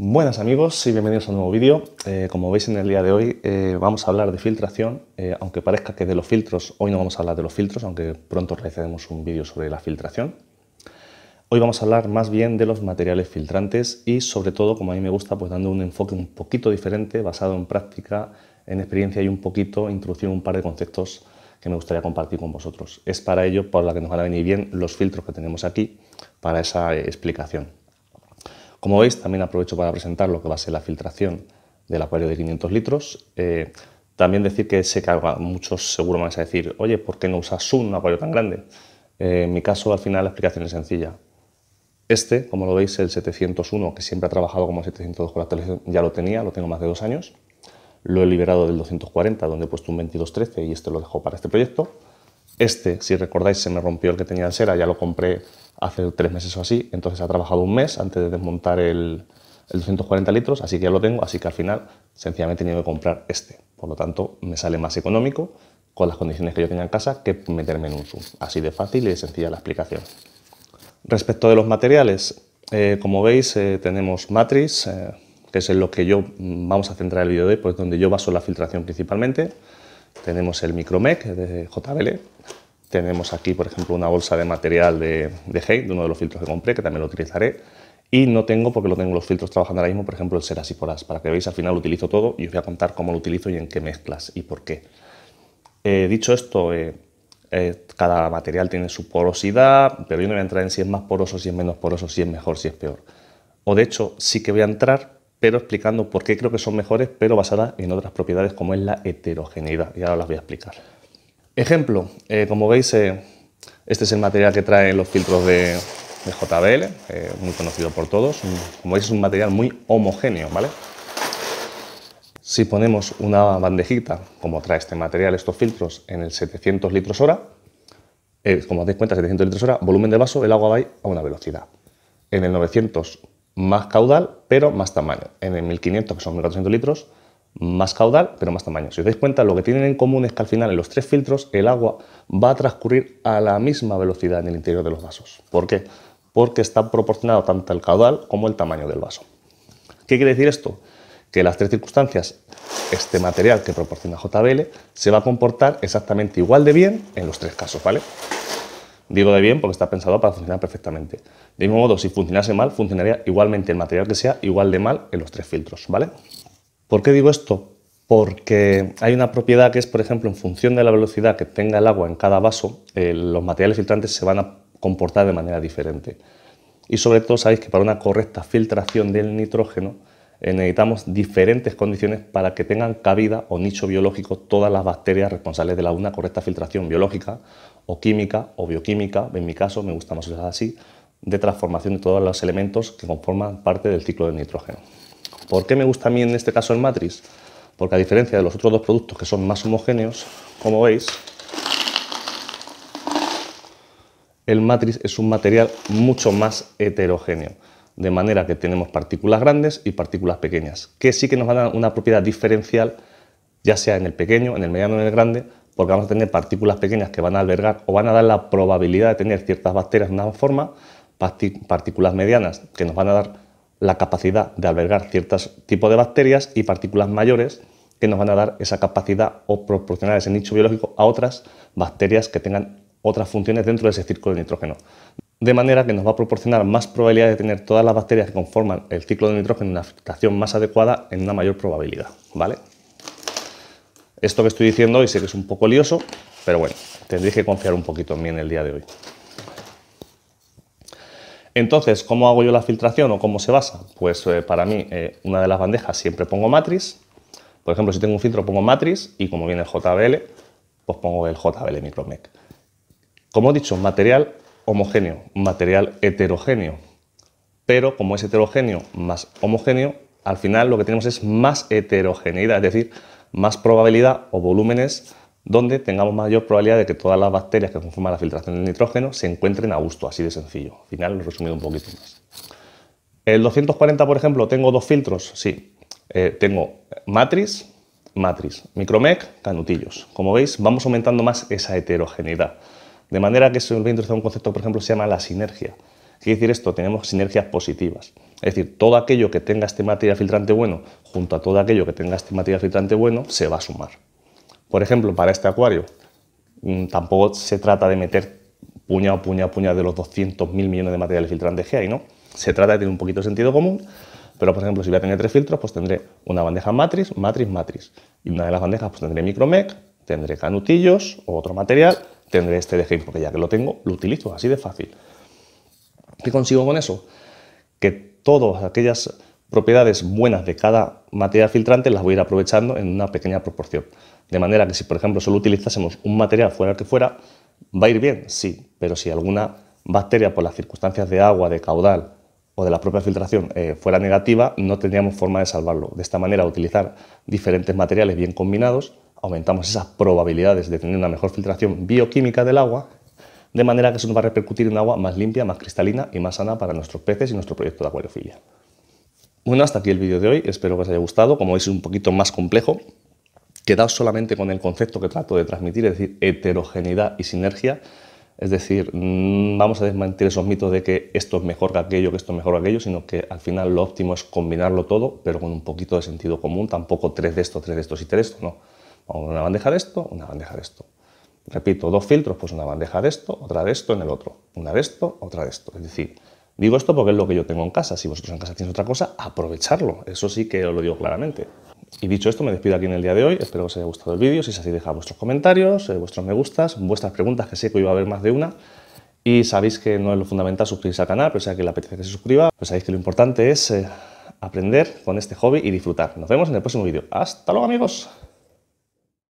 Buenas amigos y bienvenidos a un nuevo vídeo. Eh, como veis en el día de hoy eh, vamos a hablar de filtración, eh, aunque parezca que de los filtros, hoy no vamos a hablar de los filtros, aunque pronto realizaremos un vídeo sobre la filtración. Hoy vamos a hablar más bien de los materiales filtrantes y sobre todo, como a mí me gusta, pues dando un enfoque un poquito diferente, basado en práctica, en experiencia y un poquito introduciendo un par de conceptos que me gustaría compartir con vosotros. Es para ello por la que nos van a venir bien los filtros que tenemos aquí para esa explicación. Como veis, también aprovecho para presentar lo que va a ser la filtración del acuario de 500 litros. Eh, también decir que sé que muchos seguro van a decir, oye, ¿por qué no usas un acuario tan grande? Eh, en mi caso, al final, la explicación es sencilla. Este, como lo veis, el 701, que siempre ha trabajado como 702 con la televisión, ya lo tenía, lo tengo más de dos años. Lo he liberado del 240, donde he puesto un 2213 y este lo dejo para este proyecto. Este, si recordáis, se me rompió el que tenía de cera, ya lo compré hace tres meses o así, entonces ha trabajado un mes antes de desmontar el, 240 litros, así que ya lo tengo, así que al final sencillamente he tenido que comprar este. Por lo tanto, me sale más económico con las condiciones que yo tenía en casa que meterme en un Zoom. Así de fácil y sencilla la explicación. Respecto de los materiales, eh, como veis eh, tenemos Matrix, eh, que es en lo que yo mm, vamos a centrar el vídeo de hoy, pues donde yo baso la filtración principalmente. Tenemos el Micromec de JBL. Tenemos aquí, por ejemplo, una bolsa de material de, de Hate, de uno de los filtros que compré, que también lo utilizaré. Y no tengo, porque lo tengo los filtros trabajando ahora mismo, por ejemplo, el poras, Para que veáis, al final lo utilizo todo y os voy a contar cómo lo utilizo y en qué mezclas y por qué. Eh, dicho esto, eh, eh, cada material tiene su porosidad, pero yo no voy a entrar en si es más poroso, si es menos poroso, si es mejor, si es peor. O de hecho, sí que voy a entrar pero explicando por qué creo que son mejores, pero basadas en otras propiedades como es la heterogeneidad. Y ahora las voy a explicar. Ejemplo, eh, como veis, eh, este es el material que traen los filtros de, JBL, eh, muy conocido por todos. Como veis, es un material muy homogéneo, ¿vale? Si ponemos una bandejita, como trae este material, estos filtros, en el 700 litros hora, como os dais cuenta, 700 litros hora, volumen de vaso, el agua va a una velocidad. En el 900 más caudal, pero más tamaño. En el 1500, que son 1400 litros, más caudal, pero más tamaño. Si os dais cuenta, lo que tienen en común es que al final en los tres filtros el agua va a transcurrir a la misma velocidad en el interior de los vasos. ¿Por qué? Porque está proporcionado tanto el caudal como el tamaño del vaso. ¿Qué quiere decir esto? Que en las tres circunstancias, este material que proporciona JBL se va a comportar exactamente igual de bien en los tres casos, ¿vale? Digo de bien porque está pensado para funcionar perfectamente. De mismo modo, si funcionase mal, funcionaría igualmente el material que sea igual de mal en los tres filtros, ¿vale? ¿Por qué digo esto? Porque hay una propiedad que es, por ejemplo, en función de la velocidad que tenga el agua en cada vaso, eh, los materiales filtrantes se van a comportar de manera diferente. Y sobre todo sabéis que para una correcta filtración del nitrógeno, eh, necesitamos diferentes condiciones para que tengan cabida o nicho biológico todas las bacterias responsables de la, una correcta filtración biológica o química o bioquímica, en mi caso me gusta más usar así, de transformación de todos los elementos que conforman parte del ciclo del nitrógeno. ¿Por qué me gusta a mí en este caso el matriz? Porque a diferencia de los otros dos productos que son más homogéneos, como veis, el matriz es un material mucho más heterogéneo de manera que tenemos partículas grandes y partículas pequeñas, que sí que nos van a dar una propiedad diferencial, ya sea en el pequeño, en el mediano o en el grande, porque vamos a tener partículas pequeñas que van a albergar o van a dar la probabilidad de tener ciertas bacterias de una forma, partículas medianas que nos van a dar la capacidad de albergar ciertos tipos de bacterias y partículas mayores que nos van a dar esa capacidad o proporcionar ese nicho biológico a otras bacterias que tengan otras funciones dentro de ese círculo de nitrógeno de manera que nos va a proporcionar más probabilidad de tener todas las bacterias que conforman el ciclo de nitrógeno en una filtración más adecuada en una mayor probabilidad, ¿vale? Esto que estoy diciendo hoy sé que es un poco lioso, pero bueno, tendréis que confiar un poquito en mí en el día de hoy. Entonces, ¿cómo hago yo la filtración o cómo se basa? Pues eh, para mí, eh, una de las bandejas siempre pongo matriz. Por ejemplo, si tengo un filtro pongo matriz y como viene el JBL, pues pongo el JBL Micromec. Como he dicho, material homogéneo, material heterogéneo. Pero como es heterogéneo más homogéneo, al final lo que tenemos es más heterogeneidad, es decir, más probabilidad o volúmenes donde tengamos mayor probabilidad de que todas las bacterias que conforman la filtración del nitrógeno se encuentren a gusto, así de sencillo. Al final lo he resumido un poquito más. El 240, por ejemplo, tengo dos filtros, sí. Eh, tengo matriz, matriz, micromec, canutillos. Como veis, vamos aumentando más esa heterogeneidad. De manera que se va introducir un concepto, por ejemplo, se llama la sinergia. ¿Qué quiere decir esto? Tenemos sinergias positivas. Es decir, todo aquello que tenga este material filtrante bueno junto a todo aquello que tenga este material filtrante bueno se va a sumar. Por ejemplo, para este acuario, mm, tampoco se trata de meter puña o puña puña de los 200.000 millones de materiales filtrantes que hay, ¿no? Se trata de tener un poquito de sentido común, pero por ejemplo, si voy a tener tres filtros, pues tendré una bandeja matriz, matriz, matriz. Y una de las bandejas pues tendré micromec, tendré canutillos o otro material tendré este de porque ya que lo tengo, lo utilizo, así de fácil. ¿Qué consigo con eso? Que todas aquellas propiedades buenas de cada material filtrante las voy a ir aprovechando en una pequeña proporción. De manera que si, por ejemplo, solo utilizásemos un material fuera que fuera, ¿va a ir bien? Sí, pero si alguna bacteria por las circunstancias de agua, de caudal o de la propia filtración eh, fuera negativa, no tendríamos forma de salvarlo. De esta manera, utilizar diferentes materiales bien combinados aumentamos esas probabilidades de tener una mejor filtración bioquímica del agua, de manera que eso nos va a repercutir en agua más limpia, más cristalina y más sana para nuestros peces y nuestro proyecto de acuariofilia. Bueno, hasta aquí el vídeo de hoy, espero que os haya gustado, como veis es un poquito más complejo, quedaos solamente con el concepto que trato de transmitir, es decir, heterogeneidad y sinergia, es decir, mm, vamos a desmentir esos mitos de que esto es mejor que aquello, que esto es mejor que aquello, sino que al final lo óptimo es combinarlo todo, pero con un poquito de sentido común, tampoco tres de estos, tres de estos y tres de estos, no una bandeja de esto, una bandeja de esto. Repito, dos filtros, pues una bandeja de esto, otra de esto en el otro, una de esto, otra de esto. Es decir, digo esto porque es lo que yo tengo en casa. Si vosotros en casa tenéis otra cosa, aprovecharlo. Eso sí que os lo digo claramente. Y dicho esto, me despido aquí en el día de hoy. Espero que os haya gustado el vídeo. Si es así, dejad vuestros comentarios, eh, vuestros me gustas, vuestras preguntas, que sé que hoy va a haber más de una. Y sabéis que no es lo fundamental suscribirse al canal, pero sea que le apetece que se suscriba, pues sabéis que lo importante es eh, aprender con este hobby y disfrutar. Nos vemos en el próximo vídeo. ¡Hasta luego, amigos!